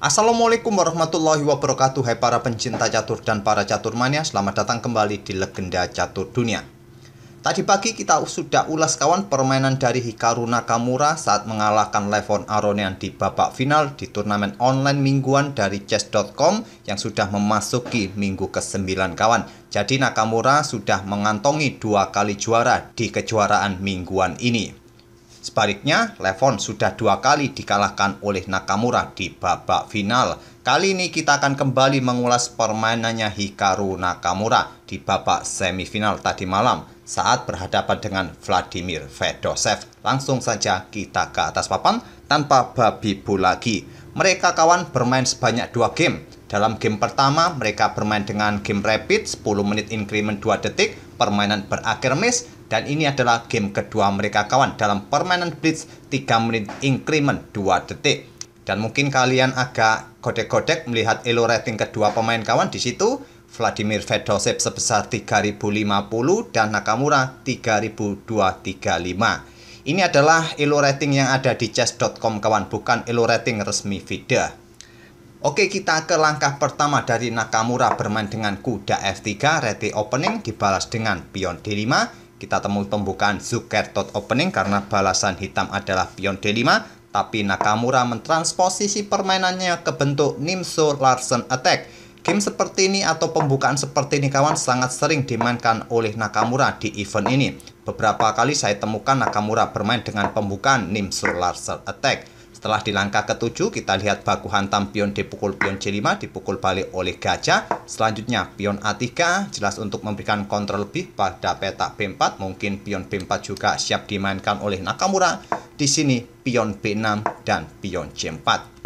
Assalamualaikum warahmatullahi wabarakatuh Hai para pencinta catur dan para catur mania Selamat datang kembali di Legenda Catur Dunia Tadi pagi kita sudah ulas kawan permainan dari Hikaru Nakamura Saat mengalahkan Levon Aronian di babak final Di turnamen online mingguan dari chess.com Yang sudah memasuki minggu ke-9 kawan Jadi Nakamura sudah mengantongi dua kali juara di kejuaraan mingguan ini Sebaliknya, Levon sudah dua kali dikalahkan oleh Nakamura di babak final. Kali ini kita akan kembali mengulas permainannya Hikaru Nakamura di babak semifinal tadi malam saat berhadapan dengan Vladimir Fedosev. Langsung saja kita ke atas papan tanpa babi bu lagi. Mereka kawan bermain sebanyak dua game. Dalam game pertama, mereka bermain dengan game rapid 10 menit increment 2 detik, permainan berakhir miss, dan ini adalah game kedua mereka kawan dalam permainan blitz 3 menit increment 2 detik. Dan mungkin kalian agak godek-godek melihat elo rating kedua pemain kawan di situ. Vladimir Fedosev sebesar 3050 dan Nakamura 3235. Ini adalah elo rating yang ada di chess.com kawan, bukan elo rating resmi FIDE. Oke, kita ke langkah pertama dari Nakamura bermain dengan kuda F3, rating opening dibalas dengan pion D5, kita temui pembukaan Zukertot opening karena balasan hitam adalah pion D5 tapi Nakamura mentransposisi permainannya ke bentuk Nimso Larsen Attack. Game seperti ini atau pembukaan seperti ini kawan sangat sering dimainkan oleh Nakamura di event ini. Beberapa kali saya temukan Nakamura bermain dengan pembukaan Nimso Larsen Attack. Setelah di langkah ketujuh, kita lihat baku hantam pion dipukul pion C5, dipukul balik oleh gajah. Selanjutnya, pion A3 jelas untuk memberikan kontrol lebih pada peta B4. Mungkin pion B4 juga siap dimainkan oleh Nakamura. Di sini, pion B6 dan pion C4.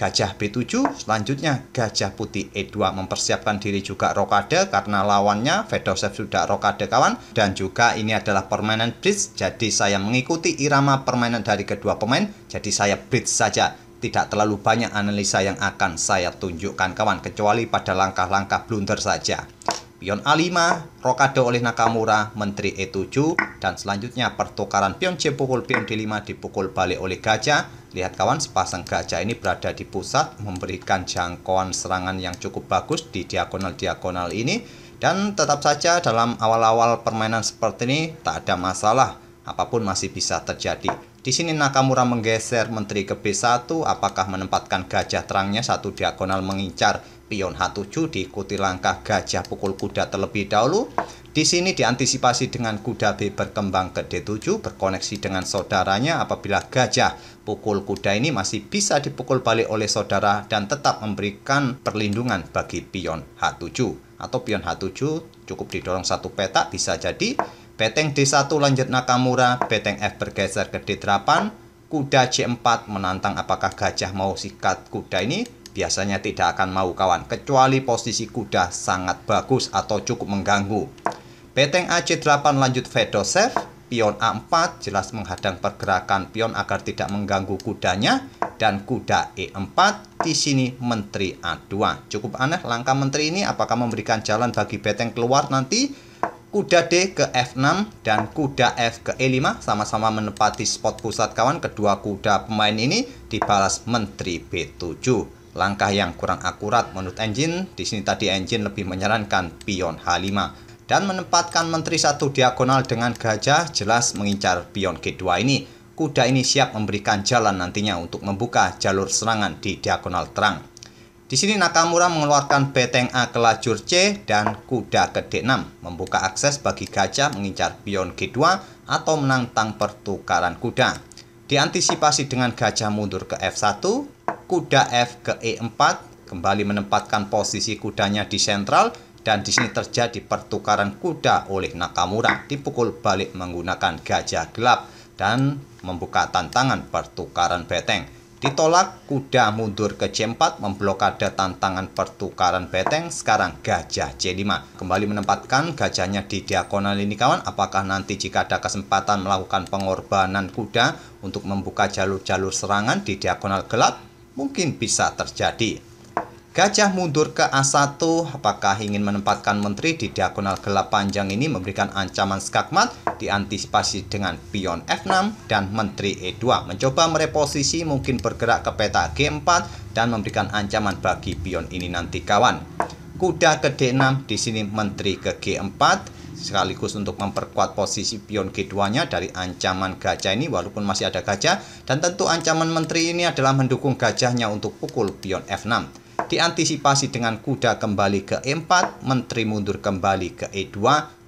Gajah B7, selanjutnya Gajah Putih E2 mempersiapkan diri juga rokade karena lawannya Fedosev sudah rokade kawan dan juga ini adalah permainan bridge jadi saya mengikuti irama permainan dari kedua pemain jadi saya bridge saja tidak terlalu banyak analisa yang akan saya tunjukkan kawan kecuali pada langkah-langkah blunder saja. Pion A5, rokado oleh Nakamura, Menteri E7, dan selanjutnya pertukaran pion C pukul pion D5 dipukul balik oleh gajah. Lihat kawan, sepasang gajah ini berada di pusat, memberikan jangkauan serangan yang cukup bagus di diagonal-diagonal ini. Dan tetap saja dalam awal-awal permainan seperti ini, tak ada masalah. Apapun masih bisa terjadi. Di sini Nakamura menggeser menteri ke B1, apakah menempatkan gajah terangnya satu diagonal mengincar pion H7 diikuti langkah gajah pukul kuda terlebih dahulu. Di sini diantisipasi dengan kuda B berkembang ke D7 berkoneksi dengan saudaranya apabila gajah pukul kuda ini masih bisa dipukul balik oleh saudara dan tetap memberikan perlindungan bagi pion H7 atau pion H7 cukup didorong satu petak bisa jadi beteng D1 lanjut Nakamura, beteng F bergeser ke D8, kuda C4 menantang apakah gajah mau sikat kuda ini biasanya tidak akan mau kawan kecuali posisi kuda sangat bagus atau cukup mengganggu. Beteng AC8 lanjut Fedosev, pion A4 jelas menghadang pergerakan pion agar tidak mengganggu kudanya dan kuda E4 di sini menteri A2. Cukup aneh langkah menteri ini apakah memberikan jalan bagi beteng keluar nanti kuda D ke F6 dan kuda F ke E5 sama-sama menepati spot pusat kawan kedua kuda pemain ini dibalas menteri B7 langkah yang kurang akurat menurut engine. Di sini tadi engine lebih menyarankan pion H5 dan menempatkan menteri satu diagonal dengan gajah jelas mengincar pion G2 ini. Kuda ini siap memberikan jalan nantinya untuk membuka jalur serangan di diagonal terang. Di sini Nakamura mengeluarkan beteng A ke lajur C dan kuda ke D6 membuka akses bagi gajah mengincar pion G2 atau menantang pertukaran kuda. Diantisipasi dengan gajah mundur ke F1 kuda F ke E4, kembali menempatkan posisi kudanya di sentral, dan di sini terjadi pertukaran kuda oleh Nakamura, dipukul balik menggunakan gajah gelap, dan membuka tantangan pertukaran beteng. Ditolak, kuda mundur ke C4 memblokade tantangan pertukaran beteng, sekarang gajah C5. Kembali menempatkan gajahnya di diagonal ini kawan, apakah nanti jika ada kesempatan melakukan pengorbanan kuda untuk membuka jalur-jalur serangan di diagonal gelap, mungkin bisa terjadi. Gajah mundur ke A1, apakah ingin menempatkan menteri di diagonal gelap panjang ini memberikan ancaman skakmat diantisipasi dengan pion F6 dan menteri E2. Mencoba mereposisi mungkin bergerak ke peta G4 dan memberikan ancaman bagi pion ini nanti kawan. Kuda ke D6, di sini menteri ke G4, sekaligus untuk memperkuat posisi pion G2-nya dari ancaman gajah ini walaupun masih ada gajah dan tentu ancaman menteri ini adalah mendukung gajahnya untuk pukul pion F6. Diantisipasi dengan kuda kembali ke E4, menteri mundur kembali ke E2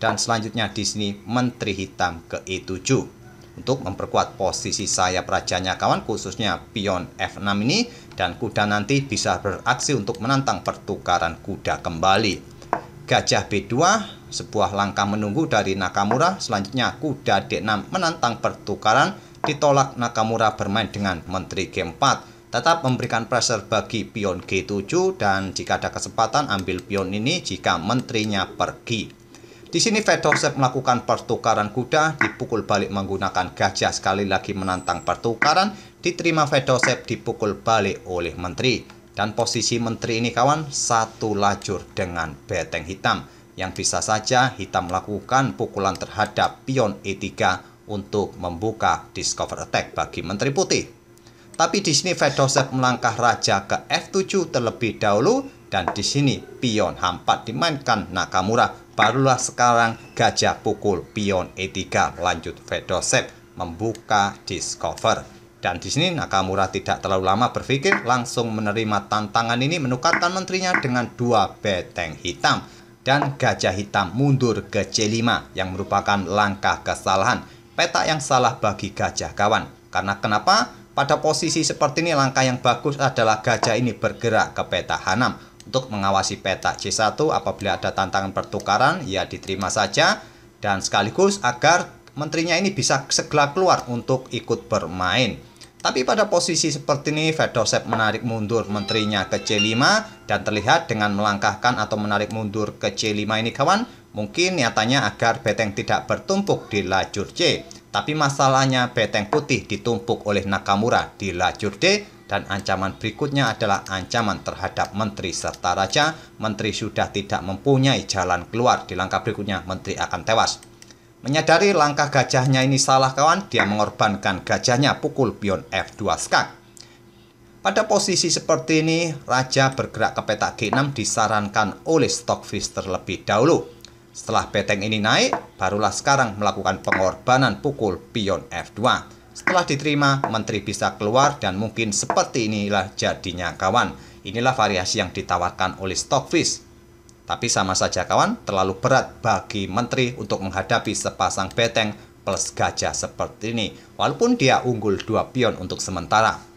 dan selanjutnya di sini menteri hitam ke E7 untuk memperkuat posisi sayap rajanya kawan khususnya pion F6 ini dan kuda nanti bisa beraksi untuk menantang pertukaran kuda kembali. Gajah B2 sebuah langkah menunggu dari Nakamura, selanjutnya kuda D6 menantang pertukaran, ditolak Nakamura bermain dengan menteri G4 tetap memberikan pressure bagi pion G7 dan jika ada kesempatan ambil pion ini jika menterinya pergi. Di sini Fedosev melakukan pertukaran kuda, dipukul balik menggunakan gajah sekali lagi menantang pertukaran, diterima Fedosev dipukul balik oleh menteri. Dan posisi menteri ini kawan, satu lajur dengan beteng hitam yang bisa saja hitam melakukan pukulan terhadap pion E3 untuk membuka discover attack bagi Menteri Putih. Tapi di sini Fedosev melangkah raja ke F7 terlebih dahulu dan di sini pion H4 dimainkan Nakamura. Barulah sekarang gajah pukul pion E3 lanjut Fedosev membuka discover. Dan di sini Nakamura tidak terlalu lama berpikir langsung menerima tantangan ini menukarkan menterinya dengan dua beteng hitam dan gajah hitam mundur ke C5 yang merupakan langkah kesalahan. Peta yang salah bagi gajah kawan. Karena kenapa? Pada posisi seperti ini langkah yang bagus adalah gajah ini bergerak ke peta H6 untuk mengawasi peta C1 apabila ada tantangan pertukaran ya diterima saja dan sekaligus agar menterinya ini bisa segera keluar untuk ikut bermain. Tapi pada posisi seperti ini, Fedosep menarik mundur menterinya ke C5 dan terlihat dengan melangkahkan atau menarik mundur ke C5 ini kawan, mungkin nyatanya agar beteng tidak bertumpuk di lajur C. Tapi masalahnya beteng putih ditumpuk oleh Nakamura di lajur D dan ancaman berikutnya adalah ancaman terhadap menteri serta raja. Menteri sudah tidak mempunyai jalan keluar. Di langkah berikutnya menteri akan tewas. Menyadari langkah gajahnya ini salah kawan, dia mengorbankan gajahnya pukul pion F2 skak. Pada posisi seperti ini, raja bergerak ke petak G6 disarankan oleh Stockfish terlebih dahulu. Setelah peteng ini naik, barulah sekarang melakukan pengorbanan pukul pion F2. Setelah diterima, menteri bisa keluar dan mungkin seperti inilah jadinya kawan. Inilah variasi yang ditawarkan oleh Stockfish. Tapi sama saja kawan, terlalu berat bagi menteri untuk menghadapi sepasang peteng plus gajah seperti ini. Walaupun dia unggul dua pion untuk sementara.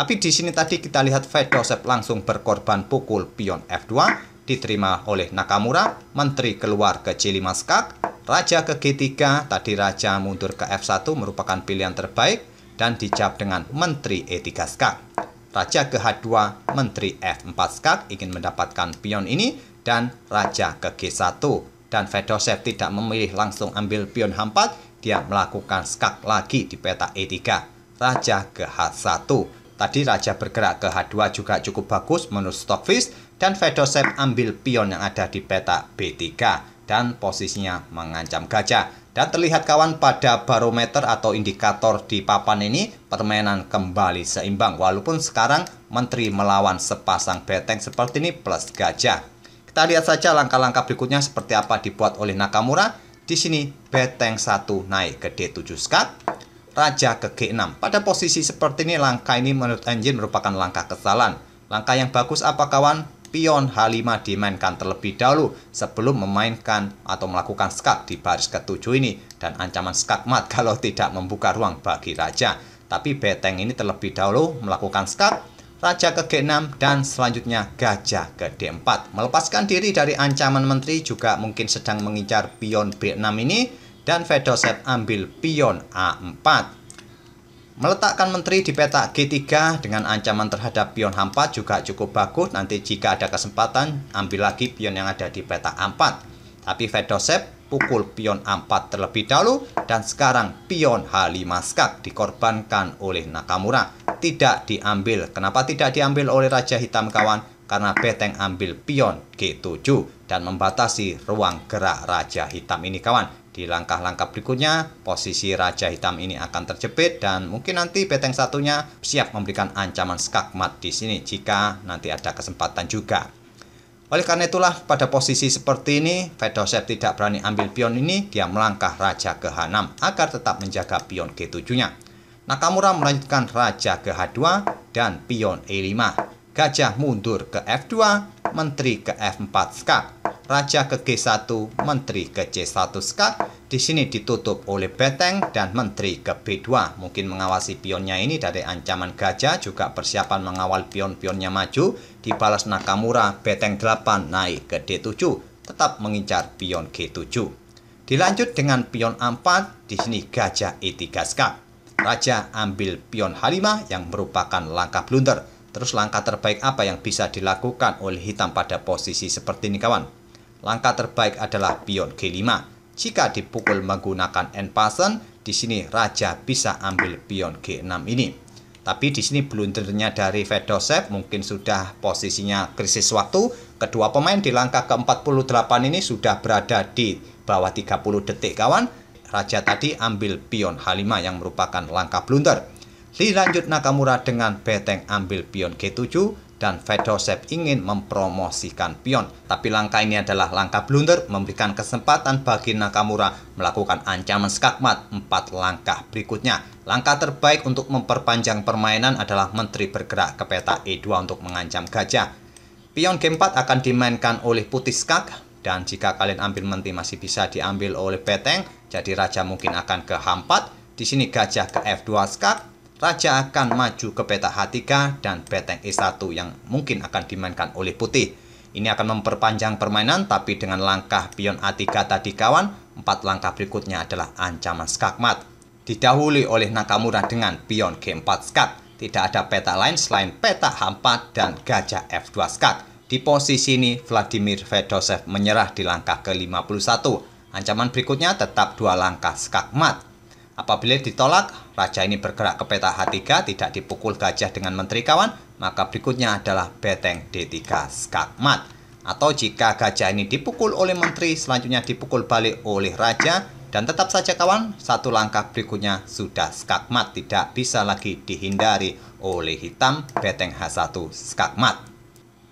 Tapi di sini tadi kita lihat Fedosep langsung berkorban pukul pion F2, diterima oleh Nakamura, menteri keluar ke C5 skak, raja ke G3, tadi raja mundur ke F1 merupakan pilihan terbaik, dan dijawab dengan menteri E3 skak. Raja ke H2, menteri F4 skak ingin mendapatkan pion ini, dan raja ke G1. Dan Fedosep tidak memilih langsung ambil pion H4, dia melakukan skak lagi di peta E3, raja ke H1 Tadi Raja bergerak ke H2 juga cukup bagus menurut Stockfish dan Fedosep ambil pion yang ada di peta B3 dan posisinya mengancam gajah. Dan terlihat kawan pada barometer atau indikator di papan ini permainan kembali seimbang walaupun sekarang menteri melawan sepasang beteng seperti ini plus gajah. Kita lihat saja langkah-langkah berikutnya seperti apa dibuat oleh Nakamura. Di sini beteng satu naik ke D7 skak, Raja ke G6. Pada posisi seperti ini langkah ini menurut engine merupakan langkah kesalahan. Langkah yang bagus apa kawan? Pion H5 dimainkan terlebih dahulu sebelum memainkan atau melakukan skak di baris ketujuh ini dan ancaman mat kalau tidak membuka ruang bagi raja. Tapi beteng ini terlebih dahulu melakukan skak, raja ke G6 dan selanjutnya gajah ke D4. Melepaskan diri dari ancaman menteri juga mungkin sedang mengincar pion B6 ini dan Fedoset ambil pion A4. Meletakkan menteri di petak G3 dengan ancaman terhadap pion H4 juga cukup bagus nanti jika ada kesempatan ambil lagi pion yang ada di petak A4. Tapi Fedosep pukul pion A4 terlebih dahulu dan sekarang pion H5 skak dikorbankan oleh Nakamura. Tidak diambil. Kenapa tidak diambil oleh Raja Hitam kawan? Karena Beteng ambil pion G7 dan membatasi ruang gerak Raja Hitam ini kawan. Di langkah-langkah berikutnya, posisi Raja Hitam ini akan terjepit dan mungkin nanti beteng satunya siap memberikan ancaman skakmat di sini jika nanti ada kesempatan juga. Oleh karena itulah pada posisi seperti ini, Fedosev tidak berani ambil pion ini, dia melangkah Raja ke H6 agar tetap menjaga pion G7-nya. Nakamura melanjutkan Raja ke H2 dan pion E5. Gajah mundur ke F2, Menteri ke F4 skak raja ke G1, menteri ke C1 skak. Di sini ditutup oleh beteng dan menteri ke B2. Mungkin mengawasi pionnya ini dari ancaman gajah, juga persiapan mengawal pion-pionnya maju. Dibalas Nakamura, beteng 8 naik ke D7, tetap mengincar pion G7. Dilanjut dengan pion A4, di sini gajah E3 skak. Raja ambil pion H5 yang merupakan langkah blunder. Terus langkah terbaik apa yang bisa dilakukan oleh hitam pada posisi seperti ini kawan? Langkah terbaik adalah pion G5. Jika dipukul menggunakan n passen, di sini raja bisa ambil pion G6 ini. Tapi di sini blundernya dari Fedosev mungkin sudah posisinya krisis waktu. Kedua pemain di langkah ke-48 ini sudah berada di bawah 30 detik kawan. Raja tadi ambil pion H5 yang merupakan langkah blunder. Lanjut Nakamura dengan beteng ambil pion G7 dan Fedosev ingin mempromosikan pion. Tapi langkah ini adalah langkah blunder memberikan kesempatan bagi Nakamura melakukan ancaman skakmat Empat langkah berikutnya. Langkah terbaik untuk memperpanjang permainan adalah menteri bergerak ke peta E2 untuk mengancam gajah. Pion g 4 akan dimainkan oleh putih skak dan jika kalian ambil menti masih bisa diambil oleh peteng jadi raja mungkin akan ke H4 di sini gajah ke F2 skak Raja akan maju ke peta H3 dan beteng E1 yang mungkin akan dimainkan oleh putih. Ini akan memperpanjang permainan tapi dengan langkah pion A3 tadi kawan, empat langkah berikutnya adalah ancaman skakmat. Didahului oleh Nakamura dengan pion G4 skak. Tidak ada peta lain selain peta H4 dan gajah F2 skak. Di posisi ini Vladimir Fedosev menyerah di langkah ke-51. Ancaman berikutnya tetap dua langkah skakmat. Apabila ditolak, raja ini bergerak ke peta H3, tidak dipukul gajah dengan menteri kawan, maka berikutnya adalah beteng D3 skakmat. Atau jika gajah ini dipukul oleh menteri, selanjutnya dipukul balik oleh raja, dan tetap saja kawan, satu langkah berikutnya sudah skakmat, tidak bisa lagi dihindari oleh hitam beteng H1 skakmat.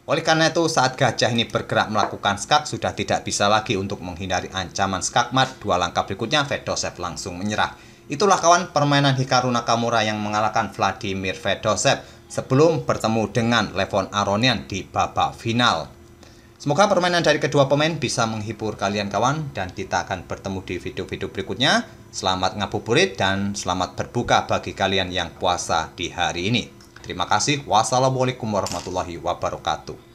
Oleh karena itu, saat gajah ini bergerak melakukan skak, sudah tidak bisa lagi untuk menghindari ancaman skakmat. Dua langkah berikutnya, Fedosef langsung menyerah. Itulah kawan permainan Hikaru Nakamura yang mengalahkan Vladimir Fedosev sebelum bertemu dengan Levon Aronian di babak final. Semoga permainan dari kedua pemain bisa menghibur kalian kawan dan kita akan bertemu di video-video berikutnya. Selamat ngabuburit dan selamat berbuka bagi kalian yang puasa di hari ini. Terima kasih. Wassalamualaikum warahmatullahi wabarakatuh.